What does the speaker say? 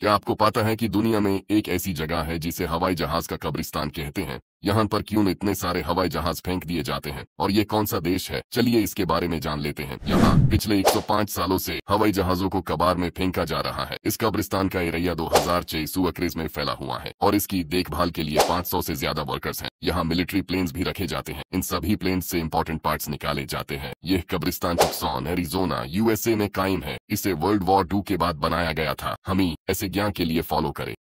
क्या आपको पता है कि दुनिया में एक ऐसी जगह है जिसे हवाई जहाज का कब्रिस्तान कहते हैं यहाँ पर क्यों इतने सारे हवाई जहाज फेंक दिए जाते हैं और ये कौन सा देश है चलिए इसके बारे में जान लेते हैं यहाँ पिछले 105 सालों से हवाई जहाजों को कबार में फेंका जा रहा है इस कब्रिस्तान का एरिया दो हजार छह में फैला हुआ है और इसकी देखभाल के लिए 500 से ज्यादा वर्कर्स हैं यहाँ मिलिट्री प्लेन्स भी रखे जाते हैं इन सभी प्लेन ऐसी इम्पोर्टेंट पार्ट निकाले जाते हैं यह कब्रिस्तान टक्सॉन एरिजोना यूएसए में कायम है इसे वर्ल्ड वॉर टू के बाद बनाया गया था हमी ऐसे ज्ञान के लिए फॉलो करे